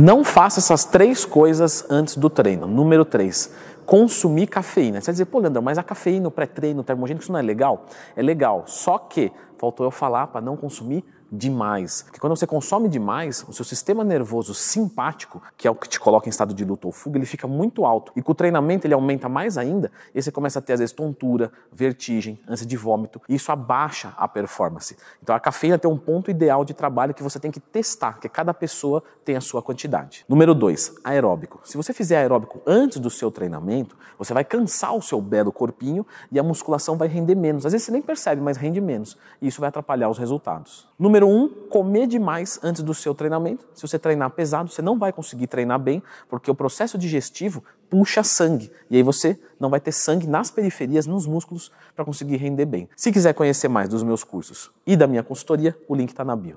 Não faça essas três coisas antes do treino. Número três, consumir cafeína. Você vai dizer, pô, Leandro, mas a cafeína, o pré-treino, o termogênico, isso não é legal? É legal, só que faltou eu falar para não consumir demais. Porque quando você consome demais, o seu sistema nervoso simpático, que é o que te coloca em estado de luta ou fuga, ele fica muito alto. E com o treinamento ele aumenta mais ainda, e você começa a ter às vezes tontura, vertigem, ânsia de vômito, e isso abaixa a performance. Então a cafeína tem um ponto ideal de trabalho que você tem que testar, que é cada pessoa tem a sua quantidade. Número 2, aeróbico. Se você fizer aeróbico antes do seu treinamento, você vai cansar o seu belo corpinho e a musculação vai render menos. Às vezes você nem percebe, mas rende menos. E isso vai atrapalhar os resultados. Número um, comer demais antes do seu treinamento. Se você treinar pesado, você não vai conseguir treinar bem, porque o processo digestivo puxa sangue. E aí você não vai ter sangue nas periferias, nos músculos, para conseguir render bem. Se quiser conhecer mais dos meus cursos e da minha consultoria, o link está na bio.